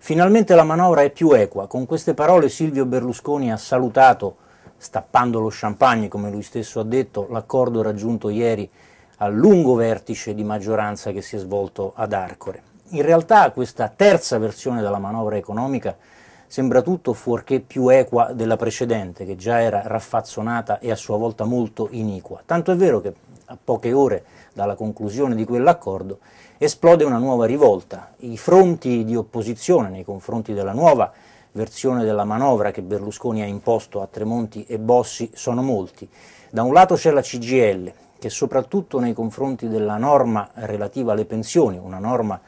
Finalmente la manovra è più equa. Con queste parole Silvio Berlusconi ha salutato, stappando lo champagne, come lui stesso ha detto, l'accordo raggiunto ieri al lungo vertice di maggioranza che si è svolto ad Arcore. In realtà questa terza versione della manovra economica sembra tutto fuorché più equa della precedente, che già era raffazzonata e a sua volta molto iniqua. Tanto è vero che a poche ore dalla conclusione di quell'accordo, esplode una nuova rivolta. I fronti di opposizione nei confronti della nuova versione della manovra che Berlusconi ha imposto a Tremonti e Bossi sono molti. Da un lato c'è la CGL, che soprattutto nei confronti della norma relativa alle pensioni, una norma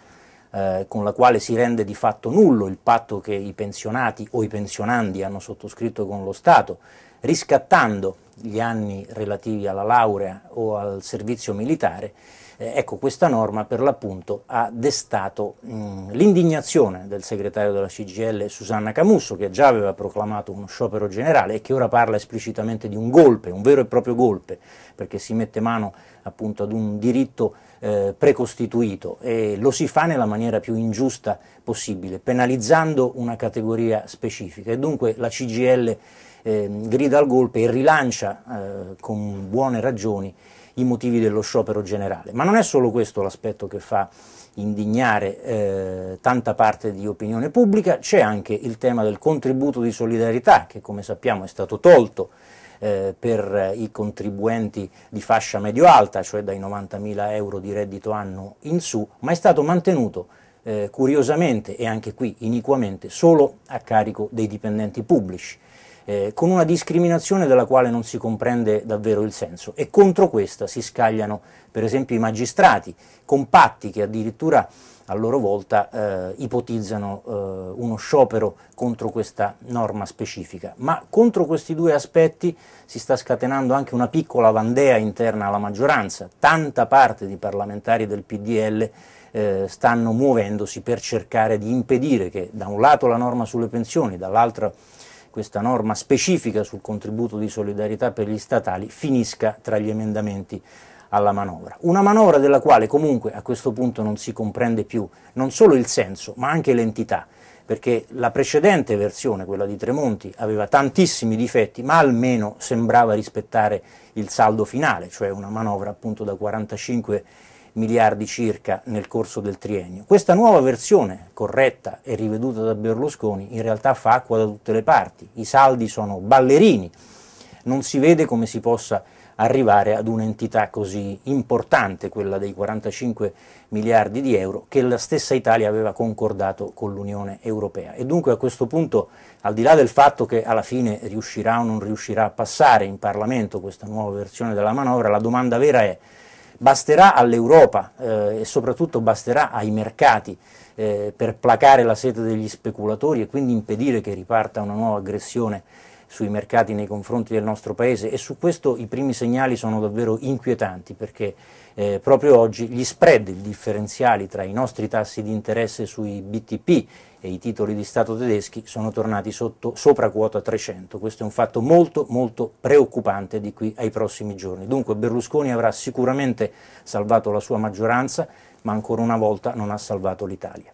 eh, con la quale si rende di fatto nullo il patto che i pensionati o i pensionandi hanno sottoscritto con lo Stato, riscattando gli anni relativi alla laurea o al servizio militare, eh, ecco questa norma per l'appunto ha destato l'indignazione del segretario della CGL Susanna Camusso che già aveva proclamato uno sciopero generale e che ora parla esplicitamente di un golpe, un vero e proprio golpe, perché si mette mano appunto ad un diritto eh, precostituito e lo si fa nella maniera più ingiusta possibile, penalizzando una categoria specifica e dunque la CGL eh, grida al golpe e rilancia eh, con buone ragioni i motivi dello sciopero generale. Ma non è solo questo l'aspetto che fa indignare eh, tanta parte di opinione pubblica, c'è anche il tema del contributo di solidarietà che come sappiamo è stato tolto eh, per i contribuenti di fascia medio-alta, cioè dai 90.000 euro di reddito anno in su, ma è stato mantenuto eh, curiosamente e anche qui iniquamente solo a carico dei dipendenti pubblici eh, con una discriminazione della quale non si comprende davvero il senso e contro questa si scagliano per esempio i magistrati, compatti che addirittura a loro volta eh, ipotizzano eh, uno sciopero contro questa norma specifica. Ma contro questi due aspetti si sta scatenando anche una piccola vandea interna alla maggioranza. Tanta parte di parlamentari del PDL eh, stanno muovendosi per cercare di impedire che da un lato la norma sulle pensioni, dall'altro questa norma specifica sul contributo di solidarietà per gli statali finisca tra gli emendamenti alla manovra. Una manovra della quale comunque a questo punto non si comprende più non solo il senso ma anche l'entità, perché la precedente versione, quella di Tremonti, aveva tantissimi difetti ma almeno sembrava rispettare il saldo finale, cioè una manovra appunto da 45 miliardi miliardi circa nel corso del triennio. Questa nuova versione, corretta e riveduta da Berlusconi, in realtà fa acqua da tutte le parti, i saldi sono ballerini, non si vede come si possa arrivare ad un'entità così importante, quella dei 45 miliardi di euro, che la stessa Italia aveva concordato con l'Unione Europea. E dunque a questo punto, al di là del fatto che alla fine riuscirà o non riuscirà a passare in Parlamento questa nuova versione della manovra, la domanda vera è Basterà all'Europa eh, e soprattutto basterà ai mercati eh, per placare la sete degli speculatori e quindi impedire che riparta una nuova aggressione sui mercati nei confronti del nostro Paese e su questo i primi segnali sono davvero inquietanti perché eh, proprio oggi gli spread, i differenziali tra i nostri tassi di interesse sui BTP e i titoli di Stato tedeschi sono tornati sotto, sopra quota 300. Questo è un fatto molto molto preoccupante di qui ai prossimi giorni. Dunque Berlusconi avrà sicuramente salvato la sua maggioranza, ma ancora una volta non ha salvato l'Italia.